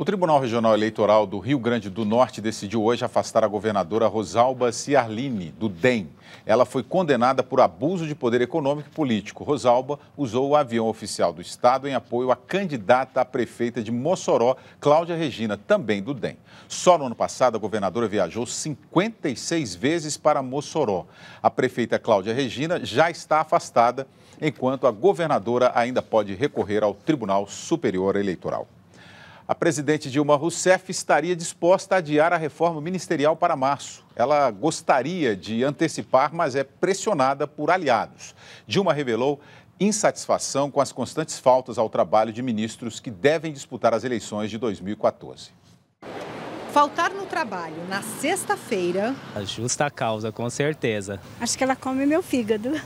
O Tribunal Regional Eleitoral do Rio Grande do Norte decidiu hoje afastar a governadora Rosalba Ciarline, do DEM. Ela foi condenada por abuso de poder econômico e político. Rosalba usou o avião oficial do Estado em apoio à candidata a prefeita de Mossoró, Cláudia Regina, também do DEM. Só no ano passado, a governadora viajou 56 vezes para Mossoró. A prefeita Cláudia Regina já está afastada, enquanto a governadora ainda pode recorrer ao Tribunal Superior Eleitoral. A presidente Dilma Rousseff estaria disposta a adiar a reforma ministerial para março. Ela gostaria de antecipar, mas é pressionada por aliados. Dilma revelou insatisfação com as constantes faltas ao trabalho de ministros que devem disputar as eleições de 2014. Faltar no trabalho na sexta-feira. A justa causa, com certeza. Acho que ela come meu fígado.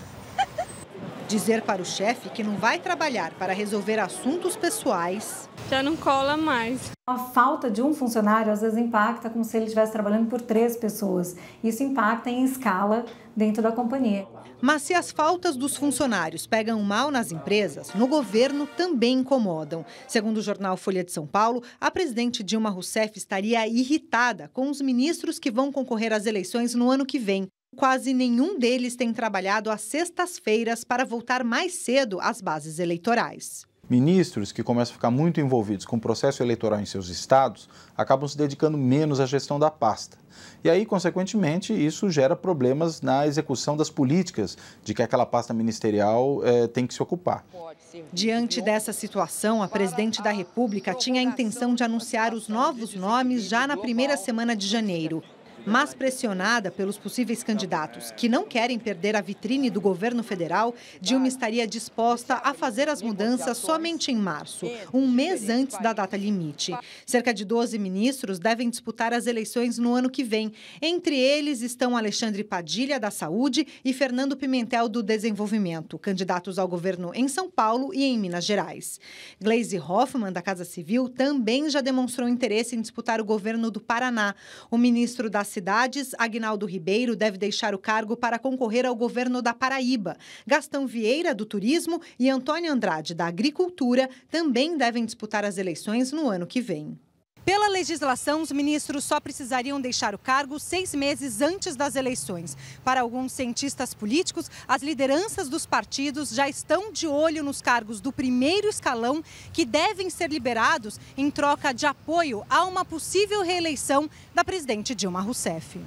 Dizer para o chefe que não vai trabalhar para resolver assuntos pessoais. Já não cola mais. A falta de um funcionário às vezes impacta como se ele estivesse trabalhando por três pessoas. Isso impacta em escala dentro da companhia. Mas se as faltas dos funcionários pegam mal nas empresas, no governo também incomodam. Segundo o jornal Folha de São Paulo, a presidente Dilma Rousseff estaria irritada com os ministros que vão concorrer às eleições no ano que vem quase nenhum deles tem trabalhado às sextas-feiras para voltar mais cedo às bases eleitorais. Ministros que começam a ficar muito envolvidos com o processo eleitoral em seus estados acabam se dedicando menos à gestão da pasta. E aí, consequentemente, isso gera problemas na execução das políticas de que aquela pasta ministerial eh, tem que se ocupar. Diante dessa situação, a presidente da República tinha a intenção de anunciar os novos nomes já na primeira semana de janeiro mas pressionada pelos possíveis candidatos que não querem perder a vitrine do governo federal, Dilma estaria disposta a fazer as mudanças somente em março, um mês antes da data limite. Cerca de 12 ministros devem disputar as eleições no ano que vem. Entre eles estão Alexandre Padilha, da Saúde, e Fernando Pimentel, do Desenvolvimento, candidatos ao governo em São Paulo e em Minas Gerais. Gleisi Hoffmann, da Casa Civil, também já demonstrou interesse em disputar o governo do Paraná. O ministro da cidades, Agnaldo Ribeiro deve deixar o cargo para concorrer ao governo da Paraíba. Gastão Vieira, do Turismo, e Antônio Andrade, da Agricultura, também devem disputar as eleições no ano que vem. Pela legislação, os ministros só precisariam deixar o cargo seis meses antes das eleições. Para alguns cientistas políticos, as lideranças dos partidos já estão de olho nos cargos do primeiro escalão que devem ser liberados em troca de apoio a uma possível reeleição da presidente Dilma Rousseff.